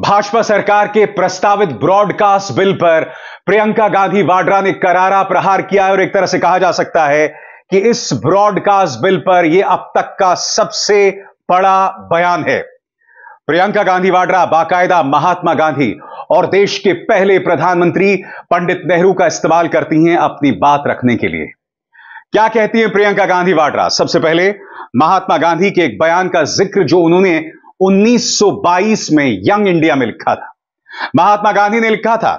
भाजपा सरकार के प्रस्तावित ब्रॉडकास्ट बिल पर प्रियंका गांधी वाड्रा ने करारा प्रहार किया है और एक तरह से कहा जा सकता है कि इस ब्रॉडकास्ट बिल पर यह अब तक का सबसे बड़ा बयान है प्रियंका गांधी वाड्रा बाकायदा महात्मा गांधी और देश के पहले प्रधानमंत्री पंडित नेहरू का इस्तेमाल करती हैं अपनी बात रखने के लिए क्या कहती हैं प्रियंका गांधी वाड्रा सबसे पहले महात्मा गांधी के एक बयान का जिक्र जो उन्होंने 1922 में यंग इंडिया में लिखा था महात्मा गांधी ने लिखा था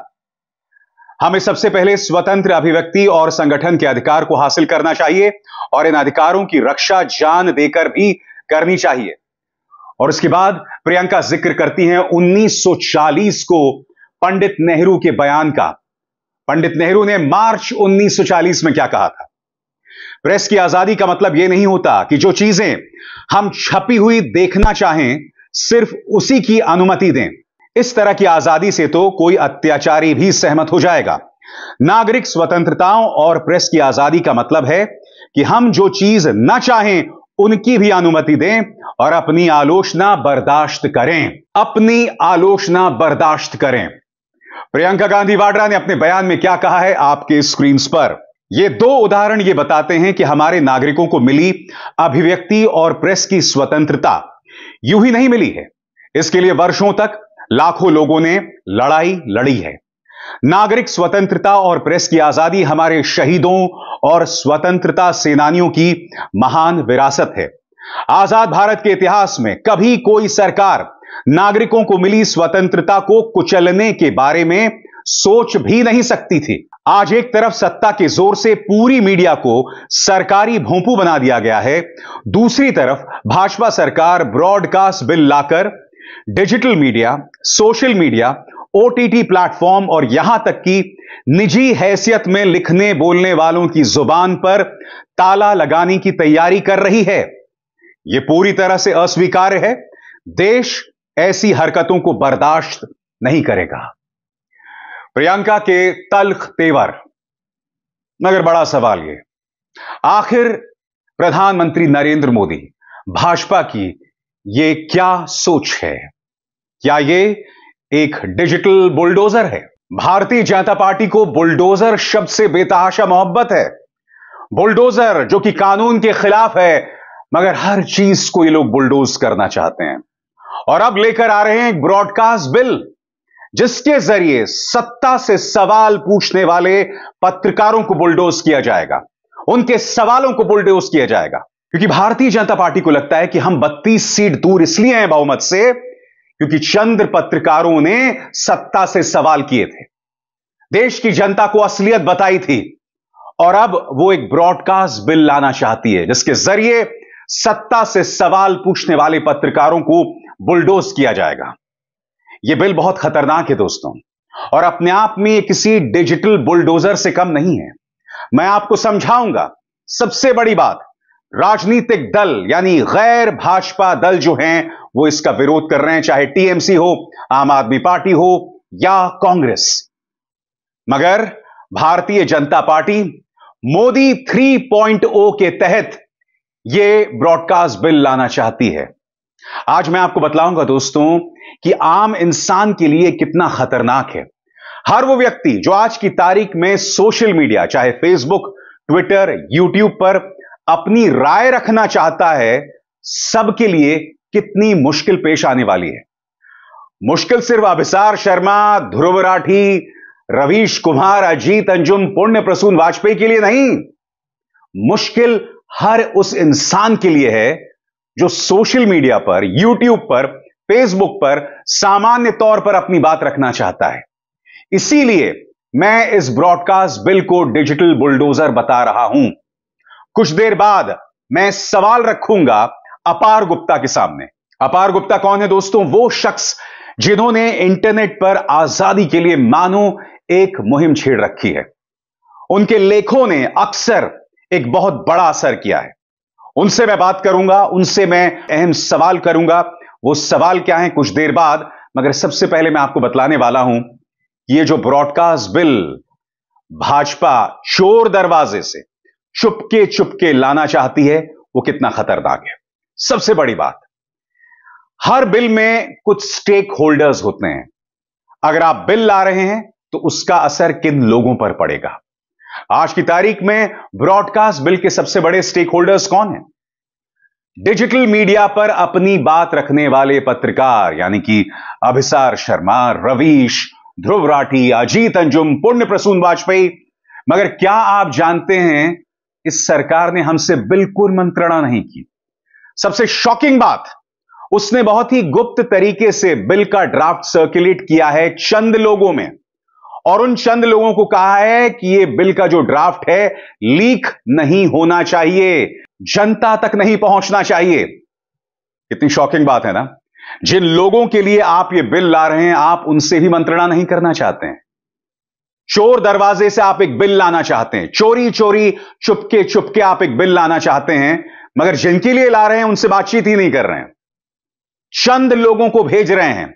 हमें सबसे पहले स्वतंत्र अभिव्यक्ति और संगठन के अधिकार को हासिल करना चाहिए और इन अधिकारों की रक्षा जान देकर भी करनी चाहिए और उसके बाद प्रियंका जिक्र करती हैं 1940 को पंडित नेहरू के बयान का पंडित नेहरू ने मार्च 1940 में क्या कहा था प्रेस की आजादी का मतलब यह नहीं होता कि जो चीजें हम छपी हुई देखना चाहें सिर्फ उसी की अनुमति दें इस तरह की आजादी से तो कोई अत्याचारी भी सहमत हो जाएगा नागरिक स्वतंत्रताओं और प्रेस की आजादी का मतलब है कि हम जो चीज न चाहें उनकी भी अनुमति दें और अपनी आलोचना बर्दाश्त करें अपनी आलोचना बर्दाश्त करें प्रियंका गांधी वाड्रा ने अपने बयान में क्या कहा है आपके स्क्रीन पर ये दो उदाहरण ये बताते हैं कि हमारे नागरिकों को मिली अभिव्यक्ति और प्रेस की स्वतंत्रता यूं ही नहीं मिली है इसके लिए वर्षों तक लाखों लोगों ने लड़ाई लड़ी है नागरिक स्वतंत्रता और प्रेस की आजादी हमारे शहीदों और स्वतंत्रता सेनानियों की महान विरासत है आजाद भारत के इतिहास में कभी कोई सरकार नागरिकों को मिली स्वतंत्रता को कुचलने के बारे में सोच भी नहीं सकती थी आज एक तरफ सत्ता के जोर से पूरी मीडिया को सरकारी भोंपू बना दिया गया है दूसरी तरफ भाजपा सरकार ब्रॉडकास्ट बिल लाकर digital media social media OTT platform और यहां तक कि निजी हैसियत में लिखने बोलने वालों की जुबान पर ताला लगाने की तैयारी कर रही है यह पूरी तरह से अस्वीकार्य है देश ऐसी हरकतों को बर्दाश्त नहीं करेगा प्रियंका के तल्ख तेवर मगर बड़ा सवाल ये आखिर प्रधानमंत्री नरेंद्र मोदी भाजपा की ये क्या सोच है क्या ये एक डिजिटल बुलडोजर है भारतीय जनता पार्टी को बुलडोजर शब्द से बेतहाशा मोहब्बत है बुलडोजर जो कि कानून के खिलाफ है मगर हर चीज को ये लोग बुलडोज करना चाहते हैं और अब लेकर आ रहे हैं एक ब्रॉडकास्ट बिल जिसके जरिए सत्ता से सवाल पूछने वाले पत्रकारों को बुलडोज किया जाएगा उनके सवालों को बुलडोज किया जाएगा क्योंकि भारतीय जनता पार्टी को लगता है कि हम 32 सीट दूर इसलिए हैं बहुमत से क्योंकि चंद्र पत्रकारों ने सत्ता से सवाल किए थे देश की जनता को असलियत बताई थी और अब वो एक ब्रॉडकास्ट बिल लाना चाहती है जिसके जरिए सत्ता से सवाल पूछने वाले पत्रकारों को बुलडोज किया जाएगा यह बिल बहुत खतरनाक है दोस्तों और अपने आप में किसी डिजिटल बुलडोजर से कम नहीं है मैं आपको समझाऊंगा सबसे बड़ी बात राजनीतिक दल यानी गैर भाजपा दल जो हैं वो इसका विरोध कर रहे हैं चाहे टीएमसी हो आम आदमी पार्टी हो या कांग्रेस मगर भारतीय जनता पार्टी मोदी 3.0 के तहत यह ब्रॉडकास्ट बिल लाना चाहती है आज मैं आपको बतलाऊंगा दोस्तों कि आम इंसान के लिए कितना खतरनाक है हर वो व्यक्ति जो आज की तारीख में सोशल मीडिया चाहे फेसबुक ट्विटर यूट्यूब पर अपनी राय रखना चाहता है सबके लिए कितनी मुश्किल पेश आने वाली है मुश्किल सिर्फ अभिसार शर्मा ध्रुव राठी रवीश कुमार अजीत अंजुम पुण्य प्रसून वाजपेयी के लिए नहीं मुश्किल हर उस इंसान के लिए है जो सोशल मीडिया पर यूट्यूब पर फेसबुक पर सामान्य तौर पर अपनी बात रखना चाहता है इसीलिए मैं इस ब्रॉडकास्ट बिल को डिजिटल बुलडोजर बता रहा हूं कुछ देर बाद मैं सवाल रखूंगा अपार गुप्ता के सामने अपार गुप्ता कौन है दोस्तों वो शख्स जिन्होंने इंटरनेट पर आजादी के लिए मानो एक मुहिम छेड़ रखी है उनके लेखों ने अक्सर एक बहुत बड़ा असर किया है उनसे मैं बात करूंगा उनसे मैं अहम सवाल करूंगा वो सवाल क्या है कुछ देर बाद मगर सबसे पहले मैं आपको बतलाने वाला हूं कि ये जो ब्रॉडकास्ट बिल भाजपा चोर दरवाजे से चुपके चुपके लाना चाहती है वो कितना खतरनाक है सबसे बड़ी बात हर बिल में कुछ स्टेक होल्डर्स होते हैं अगर आप बिल ला रहे हैं तो उसका असर किन लोगों पर पड़ेगा आज की तारीख में ब्रॉडकास्ट बिल के सबसे बड़े स्टेक होल्डर्स कौन हैं डिजिटल मीडिया पर अपनी बात रखने वाले पत्रकार यानी कि अभिसार शर्मा रवीश ध्रुव राठी अजीत अंजुम पुण्य प्रसून वाजपेयी मगर क्या आप जानते हैं इस सरकार ने हमसे बिल्कुल मंत्रणा नहीं की सबसे शॉकिंग बात उसने बहुत ही गुप्त तरीके से बिल का ड्राफ्ट सर्कुलेट किया है चंद लोगों में और उन चंद लोगों को कहा है कि ये बिल का जो ड्राफ्ट है लीक नहीं होना चाहिए जनता तक नहीं पहुंचना चाहिए कितनी शॉकिंग बात है ना जिन लोगों के लिए आप ये बिल ला रहे हैं आप उनसे भी मंत्रणा नहीं करना चाहते हैं चोर दरवाजे से आप एक बिल लाना चाहते हैं चोरी चोरी चुपके चुपके आप एक बिल लाना चाहते हैं मगर जिनके लिए ला रहे हैं उनसे बातचीत ही नहीं कर रहे हैं चंद लोगों को भेज रहे हैं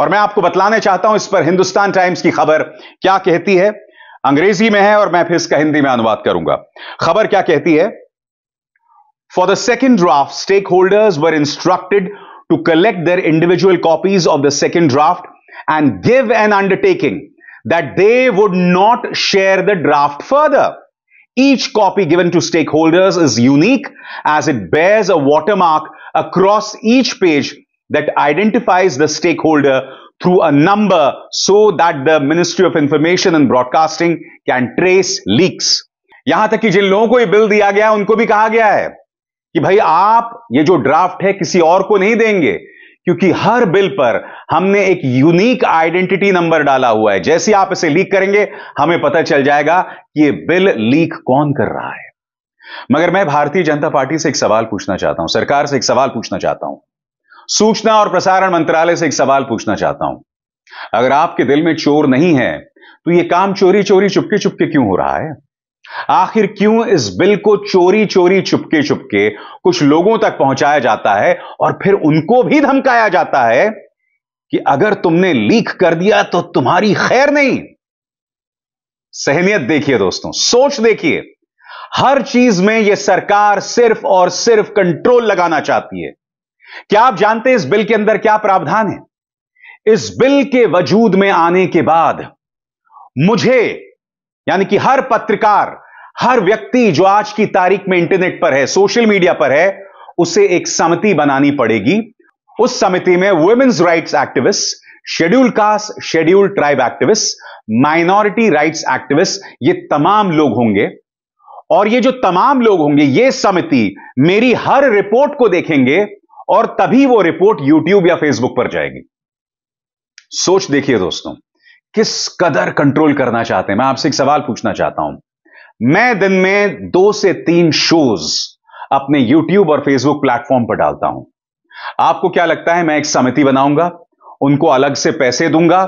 और मैं आपको बतलाने चाहता हूं इस पर हिंदुस्तान टाइम्स की खबर क्या कहती है अंग्रेजी में है और मैं फिर इसका हिंदी में अनुवाद करूंगा खबर क्या कहती है for the second draft stakeholders were instructed to collect their individual copies of the second draft and give an undertaking that they would not share the draft further each copy given to stakeholders is unique as it bears a watermark across each page that identifies the stakeholder through a number so that the Ministry of Information and Broadcasting can trace leaks. यहां तक कि जिन लोगों को ये bill दिया गया उनको भी कहा गया है कि भाई आप ये जो ड्राफ्ट है किसी और को नहीं देंगे क्योंकि हर बिल पर हमने एक यूनिक आइडेंटिटी नंबर डाला हुआ है जैसे आप इसे लीक करेंगे हमें पता चल जाएगा कि ये बिल लीक कौन कर रहा है मगर मैं भारतीय जनता पार्टी से एक सवाल पूछना चाहता हूं सरकार से एक सवाल पूछना चाहता हूं सूचना और प्रसारण मंत्रालय से एक सवाल पूछना चाहता हूं अगर आपके दिल में चोर नहीं है तो यह काम चोरी चोरी चुपके चुपके क्यों हो रहा है आखिर क्यों इस बिल को चोरी चोरी चुपके चुपके कुछ लोगों तक पहुंचाया जाता है और फिर उनको भी धमकाया जाता है कि अगर तुमने लीक कर दिया तो तुम्हारी खैर नहीं सहमियत देखिए दोस्तों सोच देखिए हर चीज में यह सरकार सिर्फ और सिर्फ कंट्रोल लगाना चाहती है क्या आप जानते हैं इस बिल के अंदर क्या प्रावधान है इस बिल के वजूद में आने के बाद मुझे यानी कि हर पत्रकार हर व्यक्ति जो आज की तारीख में इंटरनेट पर है सोशल मीडिया पर है उसे एक समिति बनानी पड़ेगी उस समिति में women's rights activist schedule caste schedule tribe activist minority rights activist ये तमाम लोग होंगे और ये जो तमाम लोग होंगे ये समिति मेरी हर रिपोर्ट को देखेंगे और तभी वो रिपोर्ट यूट्यूब या फेसबुक पर जाएगी सोच देखिए दोस्तों किस कदर कंट्रोल करना चाहते हैं मैं आपसे एक सवाल पूछना चाहता हूं मैं दिन में दो से तीन शोज अपने यूट्यूब और फेसबुक प्लेटफॉर्म पर डालता हूं आपको क्या लगता है मैं एक समिति बनाऊंगा उनको अलग से पैसे दूंगा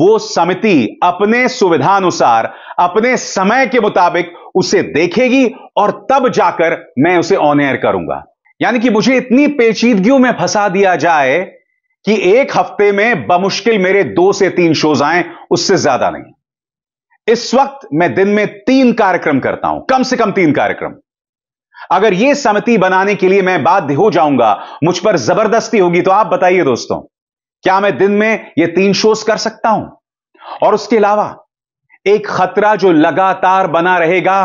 वो समिति अपने सुविधानुसार अपने समय के मुताबिक उसे देखेगी और तब जाकर मैं उसे ऑन एयर करूंगा यानी कि मुझे इतनी पेचीदगियों में फंसा दिया जाए कि एक हफ्ते में बमुश्किल मेरे दो से तीन शोज आए उससे ज्यादा नहीं इस वक्त मैं दिन में तीन कार्यक्रम करता हूं कम से कम तीन कार्यक्रम अगर यह समिति बनाने के लिए मैं बाध्य हो जाऊंगा मुझ पर जबरदस्ती होगी तो आप बताइए दोस्तों क्या मैं दिन में यह तीन शोज कर सकता हूं और उसके अलावा एक खतरा जो लगातार बना रहेगा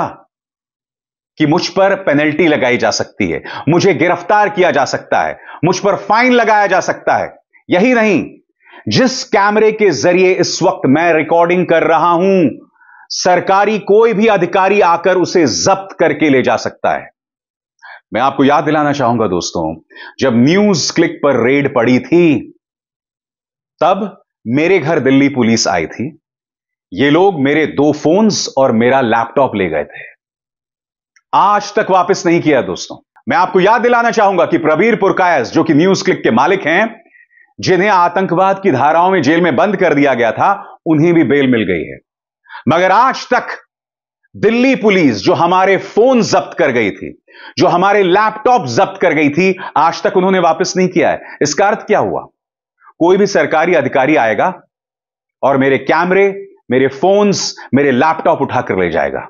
कि मुझ पर पेनल्टी लगाई जा सकती है मुझे गिरफ्तार किया जा सकता है मुझ पर फाइन लगाया जा सकता है यही नहीं जिस कैमरे के जरिए इस वक्त मैं रिकॉर्डिंग कर रहा हूं सरकारी कोई भी अधिकारी आकर उसे जब्त करके ले जा सकता है मैं आपको याद दिलाना चाहूंगा दोस्तों जब न्यूज क्लिक पर रेड पड़ी थी तब मेरे घर दिल्ली पुलिस आई थी ये लोग मेरे दो फोन्स और मेरा लैपटॉप ले गए थे आज तक वापस नहीं किया दोस्तों मैं आपको याद दिलाना चाहूंगा कि प्रवीर पुरकायस जो कि न्यूज क्लिक के मालिक हैं जिन्हें आतंकवाद की धाराओं में जेल में बंद कर दिया गया था उन्हें भी बेल मिल गई है मगर आज तक दिल्ली पुलिस जो हमारे फोन जब्त कर गई थी जो हमारे लैपटॉप जब्त कर गई थी आज तक उन्होंने वापस नहीं किया है इसका अर्थ क्या हुआ कोई भी सरकारी अधिकारी आएगा और मेरे कैमरे मेरे फोन्स मेरे लैपटॉप उठाकर ले जाएगा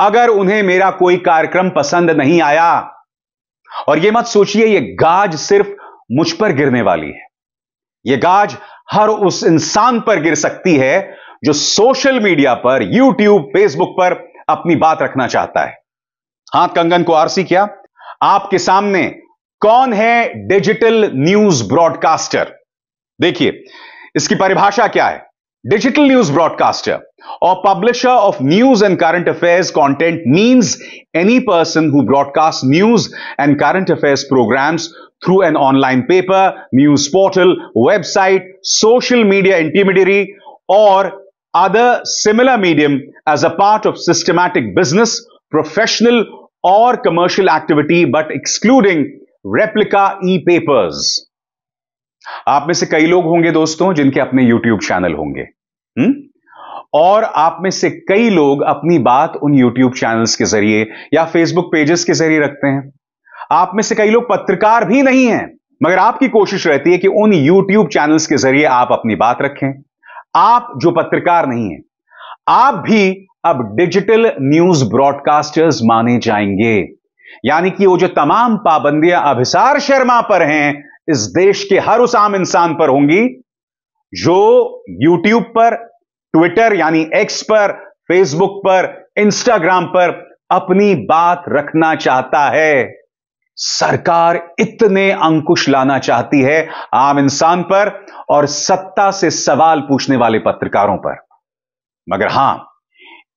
अगर उन्हें मेरा कोई कार्यक्रम पसंद नहीं आया और यह मत सोचिए यह गाज सिर्फ मुझ पर गिरने वाली है यह गाज हर उस इंसान पर गिर सकती है जो सोशल मीडिया पर यूट्यूब फेसबुक पर अपनी बात रखना चाहता है हाथ कंगन को आरसी क्या आपके सामने कौन है डिजिटल न्यूज ब्रॉडकास्टर देखिए इसकी परिभाषा क्या है Digital news broadcaster or publisher of news and current affairs content means any person who broadcasts news and current affairs programs through an online paper, news portal, website, social media intermediary or other similar medium as a part of systematic business, professional or commercial activity but excluding replica e-papers. आप में से कई लोग होंगे दोस्तों जिनके अपने YouTube channel होंगे हुँ? हम्म? और आप में से कई लोग अपनी बात उन यूट्यूब चैनल्स के जरिए या फेसबुक पेजेस के जरिए रखते हैं आप में से कई लोग पत्रकार भी नहीं हैं मगर आपकी कोशिश रहती है कि उन यूट्यूब चैनल्स के जरिए आप अपनी बात रखें आप जो पत्रकार नहीं हैं आप भी अब डिजिटल न्यूज ब्रॉडकास्टर्स माने जाएंगे यानी कि वो जो तमाम पाबंदियां अभिसार शर्मा पर हैं इस देश के हर उस आम इंसान पर होंगी जो यूट्यूब पर ट्विटर यानी एक्स पर फेसबुक पर इंस्टाग्राम पर अपनी बात रखना चाहता है सरकार इतने अंकुश लाना चाहती है आम इंसान पर और सत्ता से सवाल पूछने वाले पत्रकारों पर मगर हां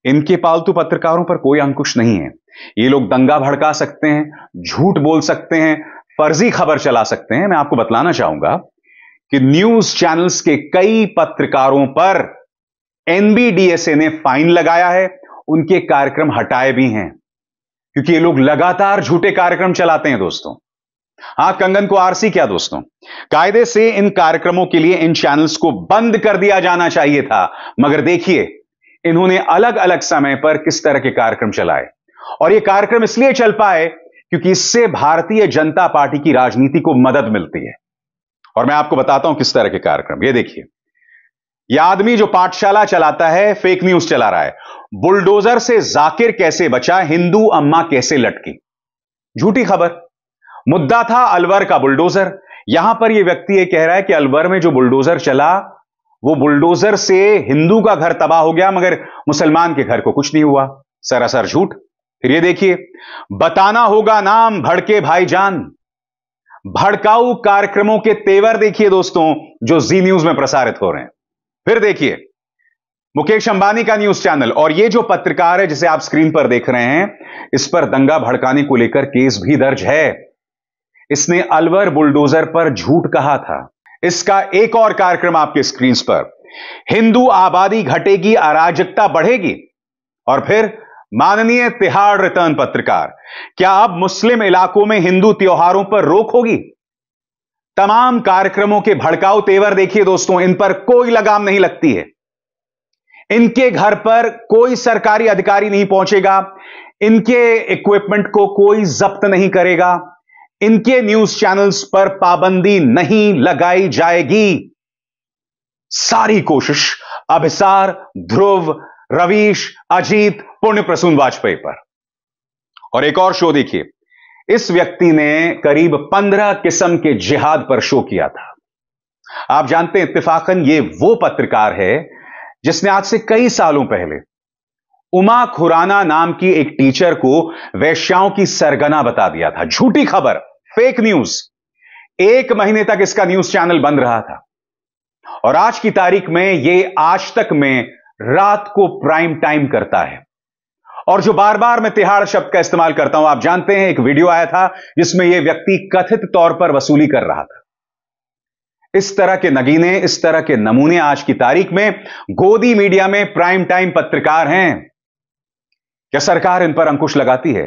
इनके पालतू पत्रकारों पर कोई अंकुश नहीं है ये लोग दंगा भड़का सकते हैं झूठ बोल सकते हैं फर्जी खबर चला सकते हैं मैं आपको बतलाना चाहूंगा कि न्यूज चैनल्स के कई पत्रकारों पर एनबीडीएसए ने फाइन लगाया है उनके कार्यक्रम हटाए भी हैं क्योंकि ये लोग लगातार झूठे कार्यक्रम चलाते हैं दोस्तों हाँ कंगन को आरसी क्या दोस्तों कायदे से इन कार्यक्रमों के लिए इन चैनल्स को बंद कर दिया जाना चाहिए था मगर देखिए इन्होंने अलग अलग समय पर किस तरह के कार्यक्रम चलाए और ये कार्यक्रम इसलिए चल पाए क्योंकि इससे भारतीय जनता पार्टी की राजनीति को मदद मिलती है और मैं आपको बताता हूं किस तरह के कार्यक्रम ये देखिए यह आदमी जो पाठशाला चलाता है फेक न्यूज चला रहा है बुलडोजर से जाकिर कैसे बचा हिंदू अम्मा कैसे लटकी झूठी खबर मुद्दा था अलवर का बुलडोजर यहां पर यह व्यक्ति यह कह रहा है कि अलवर में जो बुलडोजर चला वो बुलडोजर से हिंदू का घर तबाह हो गया मगर मुसलमान के घर को कुछ नहीं हुआ सरासर झूठ फिर ये देखिए बताना होगा नाम भड़के भाईजान भड़काऊ कार्यक्रमों के तेवर देखिए दोस्तों जो जी न्यूज में प्रसारित हो रहे हैं फिर देखिए मुकेश अंबानी का न्यूज चैनल और ये जो पत्रकार है जिसे आप स्क्रीन पर देख रहे हैं इस पर दंगा भड़काने को लेकर केस भी दर्ज है इसने अलवर बुलडोजर पर झूठ कहा था इसका एक और कार्यक्रम आपके स्क्रीन पर हिंदू आबादी घटेगी अराजकता बढ़ेगी और फिर माननीय तिहाड़ रिटर्न पत्रकार क्या अब मुस्लिम इलाकों में हिंदू त्योहारों पर रोक होगी तमाम कार्यक्रमों के भड़काऊ तेवर देखिए दोस्तों इन पर कोई लगाम नहीं लगती है इनके घर पर कोई सरकारी अधिकारी नहीं पहुंचेगा इनके इक्विपमेंट को कोई जब्त नहीं करेगा इनके न्यूज चैनल्स पर पाबंदी नहीं लगाई जाएगी सारी कोशिश अभिसार ध्रुव रवीश अजीत पुण्य प्रसून वाजपेयी पर और एक और शो देखिए इस व्यक्ति ने करीब पंद्रह किस्म के जिहाद पर शो किया था आप जानते हैं इतफाकन ये वो पत्रकार है जिसने आज से कई सालों पहले उमा खुराना नाम की एक टीचर को वैश्याओं की सरगना बता दिया था झूठी खबर फेक न्यूज एक महीने तक इसका न्यूज चैनल बंद रहा था और आज की तारीख में यह आज तक में रात को प्राइम टाइम करता है और जो बार बार मैं तिहाड़ शब्द का इस्तेमाल करता हूं आप जानते हैं एक वीडियो आया था जिसमें यह व्यक्ति कथित तौर पर वसूली कर रहा था इस तरह के नगीने इस तरह के नमूने आज की तारीख में गोदी मीडिया में प्राइम टाइम पत्रकार हैं क्या सरकार इन पर अंकुश लगाती है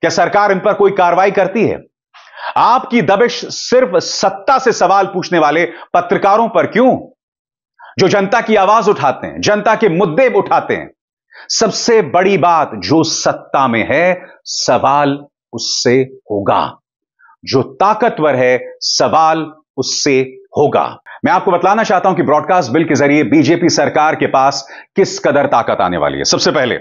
क्या सरकार इन पर कोई कार्रवाई करती है आपकी दबिश सिर्फ सत्ता से सवाल पूछने वाले पत्रकारों पर क्यों जो जनता की आवाज उठाते हैं जनता के मुद्दे उठाते हैं सबसे बड़ी बात जो सत्ता में है सवाल उससे होगा जो ताकतवर है सवाल उससे होगा मैं आपको बतलाना चाहता हूं कि ब्रॉडकास्ट बिल के जरिए बीजेपी सरकार के पास किस कदर ताकत आने वाली है सबसे पहले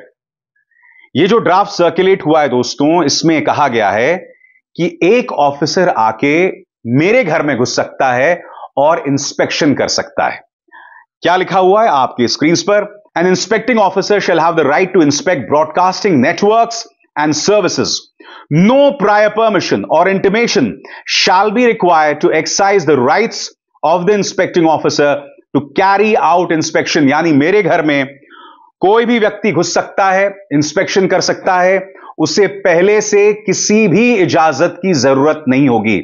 ये जो ड्राफ्ट सर्कुलेट हुआ है दोस्तों इसमें कहा गया है कि एक ऑफिसर आके मेरे घर में घुस सकता है और इंस्पेक्शन कर सकता है क्या लिखा हुआ है आपकी स्क्रीन पर An inspecting officer shall have the right to inspect broadcasting networks and services. No prior permission or intimation shall be required to exercise the rights of the inspecting officer to carry out inspection Yani mere ghar mein koi bhi vyakti ghus sakta hai, inspection kar sakta hai. उसे पहले से किसी भी इजाजत की जरूरत नहीं होगी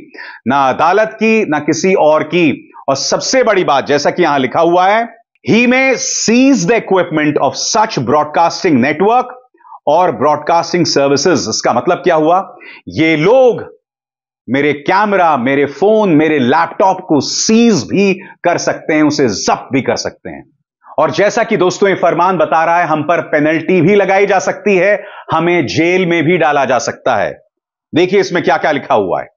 ना अदालत की ना किसी और की और सबसे बड़ी बात जैसा कि यहां लिखा हुआ है He may seize the equipment of such broadcasting network और ब्रॉडकास्टिंग सर्विसेज इसका मतलब क्या हुआ ये लोग मेरे कैमरा मेरे फोन मेरे लैपटॉप को सीज भी कर सकते हैं उसे जब्त भी कर सकते हैं और जैसा कि दोस्तों ये फरमान बता रहा है हम पर पेनल्टी भी लगाई जा सकती है हमें जेल में भी डाला जा सकता है देखिए इसमें क्या क्या लिखा हुआ है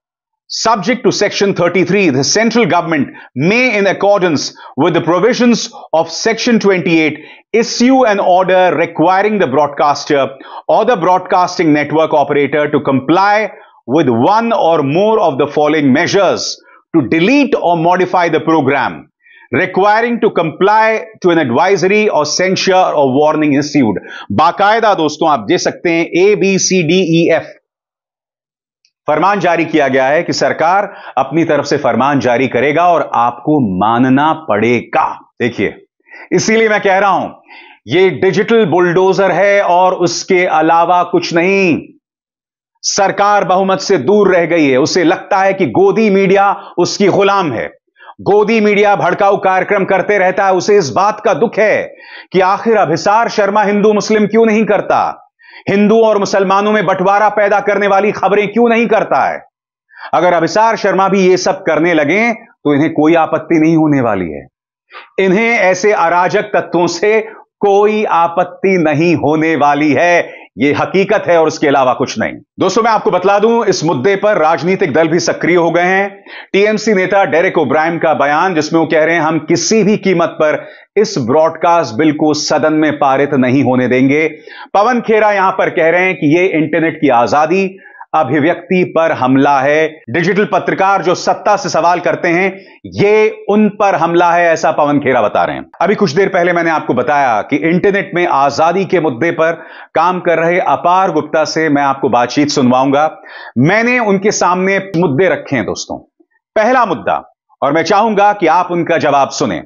Subject to Section 33, the central government may, in accordance with the provisions of Section 28, issue an order requiring the broadcaster or the broadcasting network operator to comply with one or more of the following measures to delete or modify the program requiring to comply to an advisory or censure or warning issued. बाकायदा दोस्तों aap they sakte hain A, B, C, D, E, F. फरमान जारी किया गया है कि सरकार अपनी तरफ से फरमान जारी करेगा और आपको मानना पड़ेगा देखिए इसीलिए मैं कह रहा हूं ये डिजिटल बुलडोजर है और उसके अलावा कुछ नहीं सरकार बहुमत से दूर रह गई है उसे लगता है कि गोदी मीडिया उसकी गुलाम है गोदी मीडिया भड़काऊ कार्यक्रम करते रहता है उसे इस बात का दुख है कि आखिर अभिसार शर्मा हिंदू मुस्लिम क्यों नहीं करता हिंदुओं और मुसलमानों में बंटवारा पैदा करने वाली खबरें क्यों नहीं करता है अगर अभिसार शर्मा भी ये सब करने लगे तो इन्हें कोई आपत्ति नहीं होने वाली है इन्हें ऐसे अराजक तत्वों से कोई आपत्ति नहीं होने वाली है ये हकीकत है और इसके अलावा कुछ नहीं दोस्तों मैं आपको बता दूं इस मुद्दे पर राजनीतिक दल भी सक्रिय हो गए हैं टीएमसी नेता डेरेक ओब्राइम का बयान जिसमें वो कह रहे हैं हम किसी भी कीमत पर इस ब्रॉडकास्ट बिल को सदन में पारित नहीं होने देंगे पवन खेरा यहां पर कह रहे हैं कि यह इंटरनेट की आजादी अभिव्यक्ति पर हमला है डिजिटल पत्रकार जो सत्ता से सवाल करते हैं ये उन पर हमला है ऐसा पवन खेरा बता रहे हैं अभी कुछ देर पहले मैंने आपको बताया कि इंटरनेट में आजादी के मुद्दे पर काम कर रहे अपार गुप्ता से मैं आपको बातचीत सुनवाऊंगा मैंने उनके सामने मुद्दे रखे हैं दोस्तों पहला मुद्दा और मैं चाहूंगा कि आप उनका जवाब सुने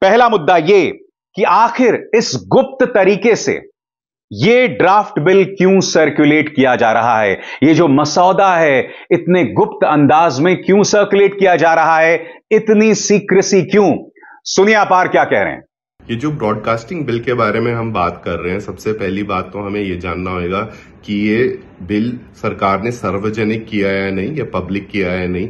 पहला मुद्दा यह कि आखिर इस गुप्त तरीके से ये ड्राफ्ट बिल क्यों सर्कुलेट किया जा रहा है ये जो मसौदा है इतने गुप्त अंदाज में क्यों सर्कुलेट किया जा रहा है इतनी सीक्रेसी क्यों सुनिए आप आर क्या कह रहे हैं ये जो ब्रॉडकास्टिंग बिल के बारे में हम बात कर रहे हैं सबसे पहली बात तो हमें ये जानना होगा कि ये बिल सरकार ने सार्वजनिक किया है नहीं या पब्लिक किया है नहीं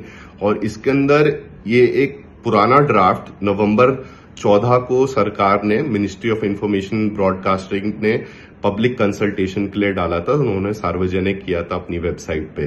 और इसके अंदर ये एक पुराना ड्राफ्ट नवंबर चौदह को सरकार ने मिनिस्ट्री ऑफ इंफॉर्मेशन ब्रॉडकास्टिंग ने पब्लिक कंसल्टेशन के लिए डाला था उन्होंने सार्वजनिक किया था अपनी वेबसाइट पे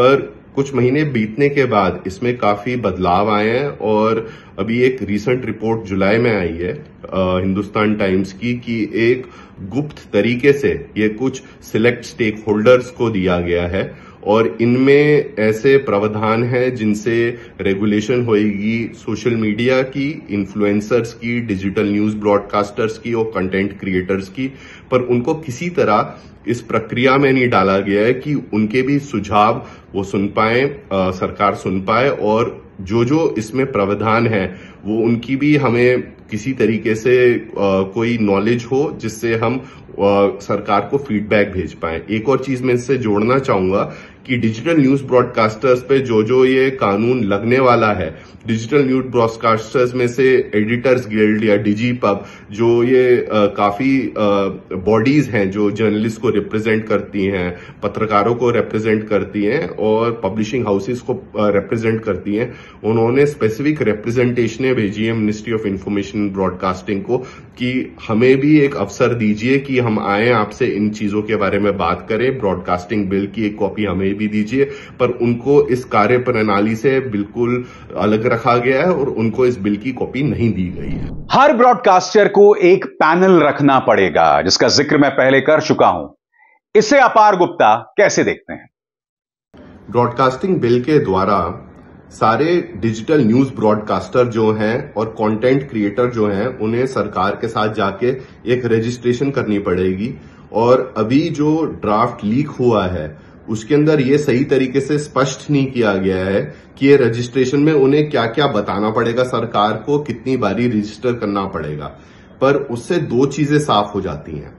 पर कुछ महीने बीतने के बाद इसमें काफी बदलाव आए हैं और अभी एक रिसेंट रिपोर्ट जुलाई में आई है आ, हिंदुस्तान टाइम्स की कि एक गुप्त तरीके से ये कुछ सिलेक्ट स्टेक होल्डर्स को दिया गया है और इनमें ऐसे प्रावधान हैं जिनसे रेगुलेशन होएगी सोशल मीडिया की इन्फ्लुएंसर्स की डिजिटल न्यूज ब्रॉडकास्टर्स की और कंटेंट क्रिएटर्स की पर उनको किसी तरह इस प्रक्रिया में नहीं डाला गया है कि उनके भी सुझाव वो सुन पाए सरकार सुन पाए और जो जो इसमें प्रावधान है वो उनकी भी हमें किसी तरीके से कोई नॉलेज हो जिससे हम सरकार को फीडबैक भेज पाए एक और चीज मैं इससे जोड़ना चाहूंगा कि डिजिटल न्यूज ब्रॉडकास्टर्स पे जो जो ये कानून लगने वाला है डिजिटल न्यूज ब्रॉडकास्टर्स में से एडिटर्स गिल्ड या डीजी पब जो ये आ, काफी बॉडीज हैं जो जर्नलिस्ट को रिप्रेजेंट करती हैं पत्रकारों को रिप्रेजेंट करती हैं और पब्लिशिंग हाउसेस को रिप्रेजेंट करती हैं उन्होंने स्पेसिफिक रिप्रेजेंटेशने भेजी है मिनिस्ट्री ऑफ इन्फॉर्मेशन ब्रॉडकास्टिंग को कि हमें भी एक अवसर दीजिए कि हम आए आपसे इन चीजों के बारे में बात करें ब्रॉडकास्टिंग बिल की एक कॉपी हमें में भी दीजिए पर उनको इस कार्य प्रणाली से बिल्कुल अलग रखा गया है और उनको इस बिल की कॉपी नहीं दी गई है हर ब्रॉडकास्टर को एक पैनल रखना पड़ेगा जिसका जिक्र मैं पहले कर चुका हूं इसे अपार गुप्ता कैसे देखते हैं ब्रॉडकास्टिंग बिल के द्वारा सारे डिजिटल न्यूज ब्रॉडकास्टर जो हैं और कंटेंट क्रिएटर जो हैं उन्हें सरकार के साथ जाके एक रजिस्ट्रेशन करनी पड़ेगी और अभी जो ड्राफ्ट लीक हुआ है उसके अंदर ये सही तरीके से स्पष्ट नहीं किया गया है कि ये रजिस्ट्रेशन में उन्हें क्या क्या बताना पड़ेगा सरकार को कितनी बारी रजिस्टर करना पड़ेगा पर उससे दो चीजें साफ हो जाती हैं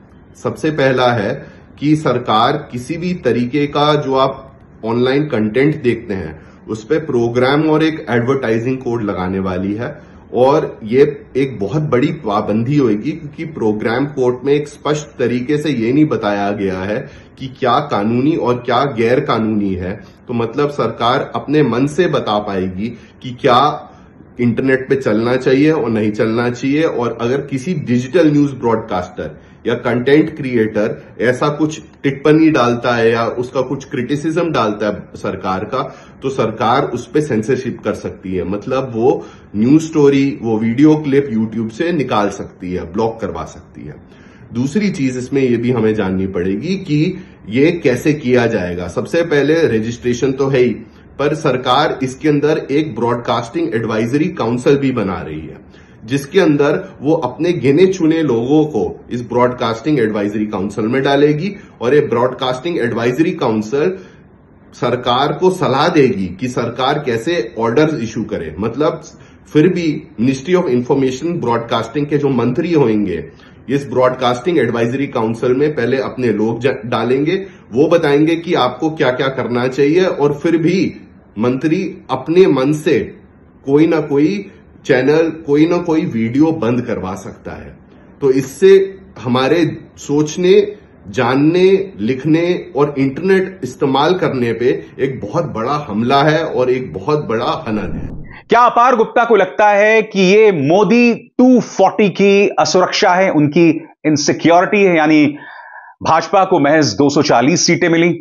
सबसे पहला है कि सरकार किसी भी तरीके का जो आप ऑनलाइन कंटेंट देखते हैं उस पर प्रोग्राम और एक एडवर्टाइजिंग कोड लगाने वाली है और ये एक बहुत बड़ी पाबंदी होगी क्योंकि प्रोग्राम कोर्ट में एक स्पष्ट तरीके से ये नहीं बताया गया है कि क्या कानूनी और क्या गैर कानूनी है तो मतलब सरकार अपने मन से बता पाएगी कि क्या इंटरनेट पे चलना चाहिए और नहीं चलना चाहिए और अगर किसी डिजिटल न्यूज ब्रॉडकास्टर या कंटेंट क्रिएटर ऐसा कुछ टिप्पणी डालता है या उसका कुछ क्रिटिसिज्म डालता है सरकार का तो सरकार उस पर सेंसरशिप कर सकती है मतलब वो न्यूज स्टोरी वो वीडियो क्लिप यूट्यूब से निकाल सकती है ब्लॉक करवा सकती है दूसरी चीज इसमें यह भी हमें जाननी पड़ेगी कि ये कैसे किया जाएगा सबसे पहले रजिस्ट्रेशन तो है ही पर सरकार इसके अंदर एक ब्रॉडकास्टिंग एडवाइजरी काउंसिल भी बना रही है जिसके अंदर वो अपने गिने चुने लोगों को इस ब्रॉडकास्टिंग एडवाइजरी काउंसिल में डालेगी और ये ब्रॉडकास्टिंग एडवाइजरी काउंसिल सरकार को सलाह देगी कि सरकार कैसे ऑर्डर इश्यू करे मतलब फिर भी मिनिस्ट्री ऑफ इंफॉर्मेशन ब्रॉडकास्टिंग के जो मंत्री होंगे इस ब्रॉडकास्टिंग एडवाइजरी काउंसिल में पहले अपने लोग डालेंगे वो बताएंगे कि आपको क्या क्या करना चाहिए और फिर भी मंत्री अपने मन से कोई ना कोई चैनल कोई ना कोई वीडियो बंद करवा सकता है तो इससे हमारे सोचने जानने लिखने और इंटरनेट इस्तेमाल करने पे एक बहुत बड़ा हमला है और एक बहुत बड़ा हनन है क्या अपार गुप्ता को लगता है कि ये मोदी 240 की असुरक्षा है उनकी इनसिक्योरिटी है यानी भाजपा को महज 240 सीटें मिली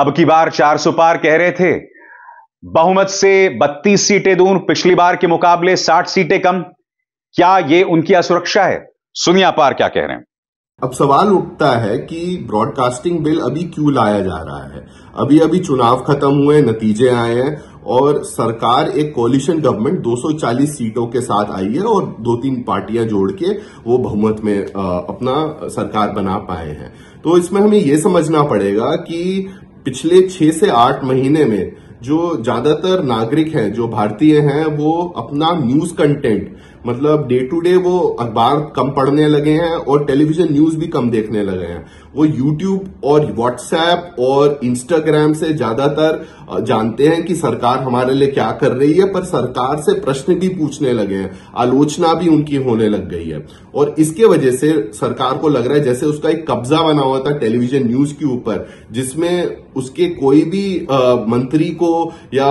अब की बार 400 पार कह रहे थे बहुमत से 32 सीटें दूर पिछली बार के मुकाबले 60 सीटें कम क्या ये उनकी असुरक्षा है सुनिए अपार क्या कह रहे हैं अब सवाल उठता है कि ब्रॉडकास्टिंग बिल अभी क्यों लाया जा रहा है अभी अभी चुनाव खत्म हुए नतीजे आए हैं और सरकार एक कोलिशन गवर्नमेंट 240 सीटों के साथ आई है और दो तीन पार्टियां जोड़ के वो बहुमत में अपना सरकार बना पाए हैं तो इसमें हमें यह समझना पड़ेगा कि पिछले छह से आठ महीने में जो ज्यादातर नागरिक हैं जो भारतीय हैं वो अपना न्यूज कंटेंट मतलब डे टू डे वो अखबार कम पढ़ने लगे हैं और टेलीविजन न्यूज भी कम देखने लगे हैं वो यूट्यूब और व्हाट्सएप और इंस्टाग्राम से ज्यादातर जानते हैं कि सरकार हमारे लिए क्या कर रही है पर सरकार से प्रश्न भी पूछने लगे हैं आलोचना भी उनकी होने लग गई है और इसके वजह से सरकार को लग रहा है जैसे उसका एक कब्जा बना हुआ था टेलीविजन न्यूज के ऊपर जिसमें उसके कोई भी आ, मंत्री को या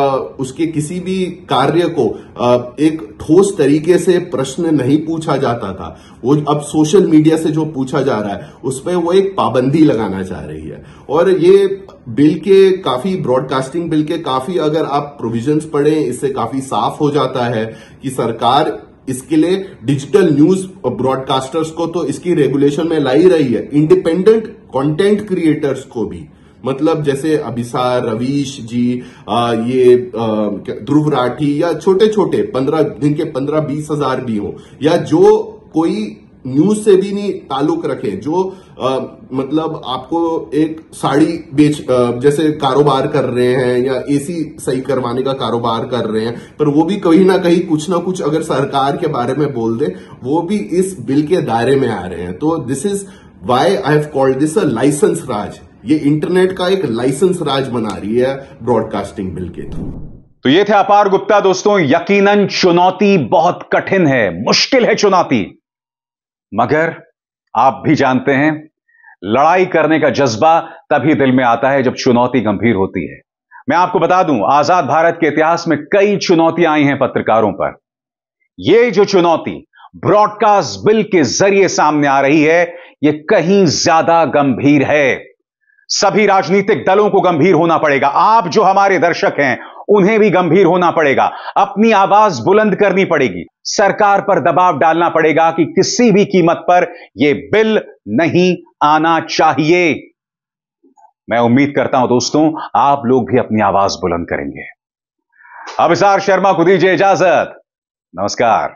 उसके किसी भी कार्य को आ, एक ठोस तरीके से प्रश्न नहीं पूछा जाता था वो अब सोशल मीडिया से जो पूछा जा रहा है उसमें वो एक पाबंदी लगाना चाह रही है और ये बिल के काफी ब्रॉडकास्टिंग बिल के काफी अगर आप प्रोविजंस पढ़े इससे काफी साफ हो जाता है कि सरकार इसके लिए डिजिटल न्यूज ब्रॉडकास्टर्स को तो इसकी रेगुलेशन में लाई रही है इंडिपेंडेंट कंटेंट क्रिएटर्स को भी मतलब जैसे अभिसार रवीश जी आ, ये ध्रुव राठी या छोटे छोटे पंद्रह दिन के पंद्रह बीस हजार भी हो या जो कोई न्यूज से भी नहीं ताल्लुक रखें जो आ, मतलब आपको एक साड़ी बेच आ, जैसे कारोबार कर रहे हैं या एसी सही करवाने का कारोबार कर रहे हैं पर वो भी कहीं ना कहीं कुछ ना कुछ अगर सरकार के बारे में बोल दे वो भी इस बिल के दायरे में आ रहे हैं तो this is why I have called this a licence Raj ये इंटरनेट का एक लाइसेंस राज बना रही है ब्रॉडकास्टिंग बिल के थ्रू तो ये थे अपार गुप्ता दोस्तों यकीनन चुनौती बहुत कठिन है मुश्किल है चुनौती मगर आप भी जानते हैं लड़ाई करने का जज्बा तभी दिल में आता है जब चुनौती गंभीर होती है मैं आपको बता दूं आजाद भारत के इतिहास में कई चुनौतियां आई हैं पत्रकारों पर यह जो चुनौती ब्रॉडकास्ट बिल के जरिए सामने आ रही है यह कहीं ज्यादा गंभीर है सभी राजनीतिक दलों को गंभीर होना पड़ेगा आप जो हमारे दर्शक हैं उन्हें भी गंभीर होना पड़ेगा अपनी आवाज बुलंद करनी पड़ेगी सरकार पर दबाव डालना पड़ेगा कि किसी भी कीमत पर यह बिल नहीं आना चाहिए मैं उम्मीद करता हूं दोस्तों आप लोग भी अपनी आवाज बुलंद करेंगे अभिसार शर्मा को दीजिए इजाजत नमस्कार